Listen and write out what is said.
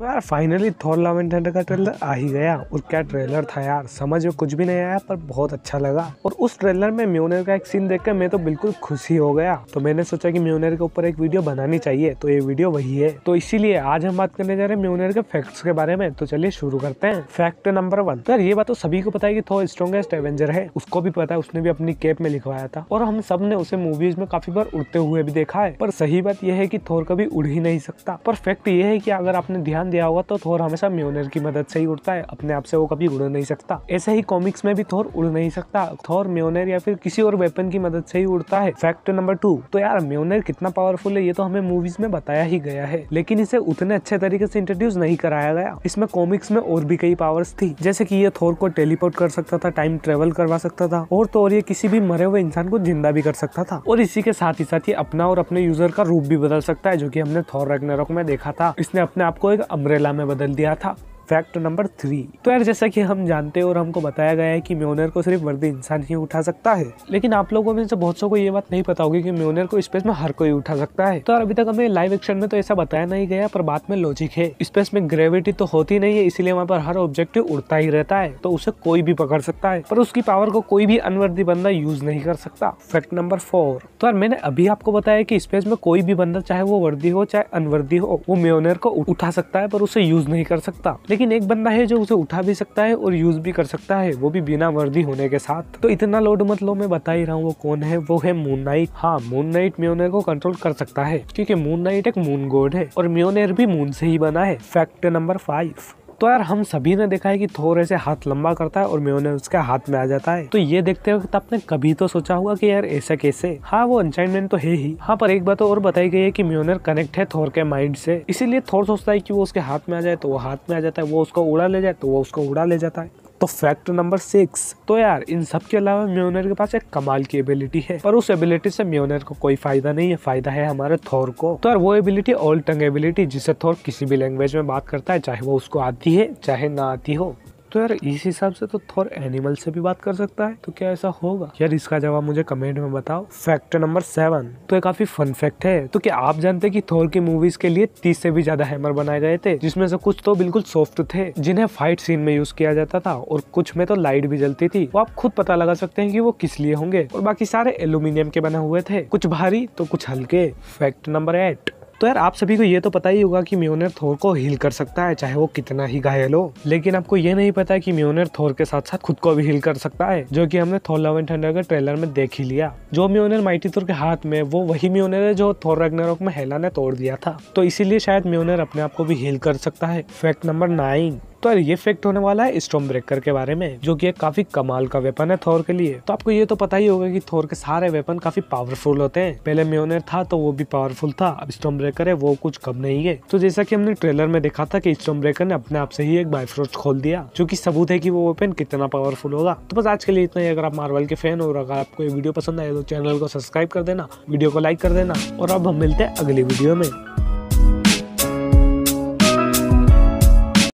तो यार finally Thor Love and Thunder का ट्रेलर आ ही गया और क्या ट्रेलर था यार समझ में कुछ भी नहीं आया पर बहुत अच्छा लगा और उस ट्रेलर में म्यूनर का एक सीन देखकर मैं तो बिल्कुल खुशी हो गया तो मैंने सोचा कि म्यूनर के ऊपर एक वीडियो बनानी चाहिए तो ये वीडियो वही है तो इसीलिए आज हम बात करने जा रहे हैं म्यूनर के फैक्ट्स के बारे में तो चलिए शुरू करते हैं फैक्ट नंबर वन यार ये बात तो सभी को पता है की थोर स्ट्रॉन्गेस्ट एवेंजर है उसको भी पता है उसने भी अपनी कैप में लिखवाया था और हम सब ने उसे मूवीज में काफी बार उड़ते हुए भी देखा है पर सही बात यह है की थोर कभी उड़ ही नहीं सकता पर फैक्ट ये है की अगर आपने ध्यान दिया होगा तो थोर हमेशा म्योनर की मदद से ही उड़ता है अपने आप से वो कभी उड़ नहीं सकता ऐसे ही कॉमिक्स में भी थोर उड़ नहीं सकता थोर म्योनर या फिर किसी और वेपन की मदद से ही उड़ता है फैक्ट नंबर टू तो यार म्योनर कितना पावरफुल है ये तो हमें मूवीज में बताया ही गया है लेकिन इसे उतने अच्छे तरीके से इंट्रोड्यूस नहीं कराया गया इसमें कॉमिक्स में और भी कई पावर्स थी जैसे की ये थोर को टेलीपोर्ट कर सकता था टाइम ट्रेवल करवा सकता था और तो और ये किसी भी मरे हुए इंसान को जिंदा भी कर सकता था और इसी के साथ ही साथ ये अपना और अपने यूजर का रूप भी बदल सकता है जो की हमने थोर रैगनारोक में देखा था इसने अपने आप को एक अम्ब्रेला में बदल दिया था फैक्ट नंबर थ्री तो यार जैसा कि हम जानते हैं और हमको बताया गया है कि म्योनर को सिर्फ वर्दी इंसान ही उठा सकता है लेकिन आप लोगों में से बहुत सौ को ये बात नहीं पता होगी कि म्योनर को स्पेस में हर कोई उठा सकता है तो अभी तक हमें लाइव एक्शन में तो ऐसा बताया नहीं गया पर बात में लॉजिक है स्पेस में ग्रेविटी तो होती नहीं है इसीलिए वहाँ पर हर ऑब्जेक्टिव उड़ता ही रहता है तो उसे कोई भी पकड़ सकता है पर उसकी पावर को कोई भी अनवर्दी बंदा यूज नहीं कर सकता फैक्ट नंबर फोर तो यार मैंने अभी आपको बताया कि स्पेस में कोई भी बंदा चाहे वो वर्दी हो चाहे अनवर्दी हो वो म्योनर को उठा सकता है पर उसे यूज नहीं कर सकता लेकिन लेकिन एक बंदा है जो उसे उठा भी सकता है और यूज़ भी कर सकता है वो भी बिना वर्दी होने के साथ तो इतना लोड मत लो मैं बता ही रहा हूँ वो कौन है वो है मून नाइट हाँ मून नाइट म्योनर को कंट्रोल कर सकता है क्योंकि मून नाइट एक मून गोड है और म्योनर भी मून से ही बना है फैक्ट नंबर फाइव तो यार हम सभी ने देखा है कि थोड़े ऐसे हाथ लंबा करता है और मेयोनेज उसके हाथ में आ जाता है तो ये देखते वक्त आपने कभी तो सोचा होगा कि यार ऐसा कैसे हाँ वो अनचाइनमेंट तो है ही हाँ पर एक बात तो और बताई गई है कि म्योनर कनेक्ट है थोर के माइंड से इसीलिए थोर सोचता है कि वो उसके हाथ में आ जाए तो वो हाथ में आ जाता है वो उसको उड़ा ले जाए तो वो उसको उड़ा ले जाता है तो फैक्ट नंबर सिक्स तो यार इन सब के अलावा म्योनर के पास एक कमाल की एबिलिटी है पर उस एबिलिटी से म्योनर को कोई फायदा नहीं है फायदा है हमारे थोर को तो यार वो एबिलिटी ऑल टंग एबिलिटी जिसे थोर किसी भी लैंग्वेज में बात करता है चाहे वो उसको आती है चाहे ना आती हो तो यार इस हिसाब से तो थोर एनिमल से भी बात कर सकता है तो क्या ऐसा होगा यार इसका जवाब मुझे कमेंट में बताओ फैक्ट नंबर सेवन तो ये काफी फन फैक्ट है तो क्या आप जानते हैं कि थोर की मूवीज के लिए तीस से भी ज्यादा हैमर बनाए गए थे जिसमें से कुछ तो बिल्कुल सॉफ्ट थे जिन्हें फाइट सीन में यूज किया जाता था और कुछ में तो लाइट भी जलती थी वो आप खुद पता लगा सकते हैं की वो किस लिए होंगे और बाकी सारे एल्यूमिनियम के बने हुए थे कुछ भारी तो कुछ हल्के फैक्ट नंबर एट तो यार आप सभी को ये तो पता ही होगा कि म्योनर थोर को हील कर सकता है चाहे वो कितना ही घायल हो लेकिन आपको ये नहीं पता है कि म्योनर थोर के साथ साथ खुद को भी हील कर सकता है जो कि हमने थोर लव एंड थंडर के ट्रेलर में देख ही लिया जो म्योनर माइटी थोर के हाथ में वो वही म्योनर है जो थोर रग्नारोक में हेला ने तोड़ दिया था तो इसीलिए शायद म्योनर अपने आप को भी हील कर सकता है फैक्ट नंबर नाइन तो यार ये फैक्ट होने वाला है स्टोम ब्रेकर के बारे में जो कि एक काफी कमाल का वेपन है थोर के लिए तो आपको ये तो पता ही होगा कि थोर के सारे वेपन काफी पावरफुल होते हैं पहले म्योनर था तो वो भी पावरफुल था अब स्टोम ब्रेकर है वो कुछ कम नहीं है तो जैसा की हमने ट्रेलर में देखा था की स्टोम ब्रेकर ने अपने आप से ही एक बाइफ्रोस्ट खोल दिया जो की सबूत है की वो वेपन कितना पावरफुल होगा तो बस आज के लिए इतना ही अगर आप मार्वल के फैन हो और अगर आपको ये वीडियो पसंद आए तो चैनल को सब्सक्राइब कर देना वीडियो को लाइक कर देना और अब हम मिलते हैं अगली वीडियो में